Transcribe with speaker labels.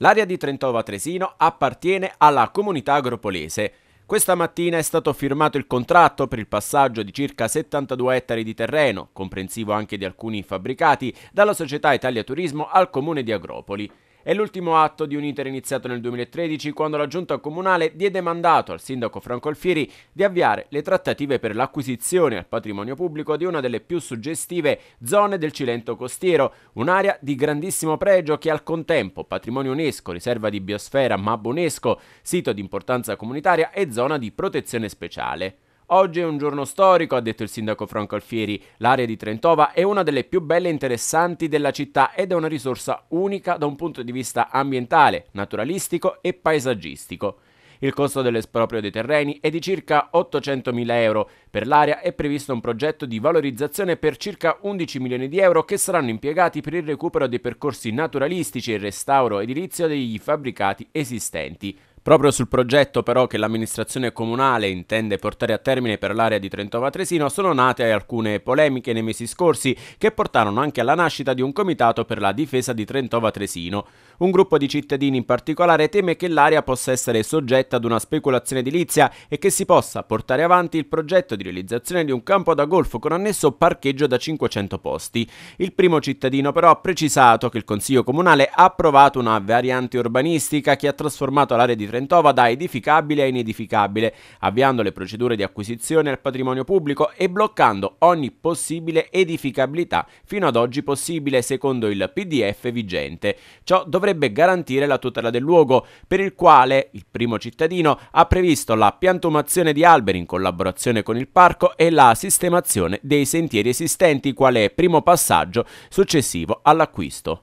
Speaker 1: L'area di Trentova Tresino appartiene alla comunità agropolese. Questa mattina è stato firmato il contratto per il passaggio di circa 72 ettari di terreno, comprensivo anche di alcuni fabbricati, dalla società Italia Turismo al comune di Agropoli. È l'ultimo atto di un iter iniziato nel 2013 quando la giunta comunale diede mandato al sindaco Franco Alfieri di avviare le trattative per l'acquisizione al patrimonio pubblico di una delle più suggestive zone del Cilento costiero, un'area di grandissimo pregio che al contempo patrimonio UNESCO, riserva di biosfera Mab UNESCO, sito di importanza comunitaria e zona di protezione speciale. Oggi è un giorno storico, ha detto il sindaco Franco Alfieri. L'area di Trentova è una delle più belle e interessanti della città ed è una risorsa unica da un punto di vista ambientale, naturalistico e paesaggistico. Il costo dell'esproprio dei terreni è di circa 800.000 euro. Per l'area è previsto un progetto di valorizzazione per circa 11 milioni di euro che saranno impiegati per il recupero dei percorsi naturalistici e il restauro edilizio degli fabbricati esistenti. Proprio sul progetto però che l'amministrazione comunale intende portare a termine per l'area di Trentova Tresino sono nate alcune polemiche nei mesi scorsi che portarono anche alla nascita di un comitato per la difesa di Trentova Tresino. Un gruppo di cittadini in particolare teme che l'area possa essere soggetta ad una speculazione edilizia e che si possa portare avanti il progetto di realizzazione di un campo da golf con annesso parcheggio da 500 posti. Il primo cittadino però ha precisato che il Consiglio Comunale ha approvato una variante urbanistica che ha trasformato l'area di Trentova Trentova da edificabile a inedificabile, avviando le procedure di acquisizione al patrimonio pubblico e bloccando ogni possibile edificabilità fino ad oggi possibile secondo il PDF vigente. Ciò dovrebbe garantire la tutela del luogo, per il quale il primo cittadino ha previsto la piantumazione di alberi in collaborazione con il parco e la sistemazione dei sentieri esistenti quale primo passaggio successivo all'acquisto.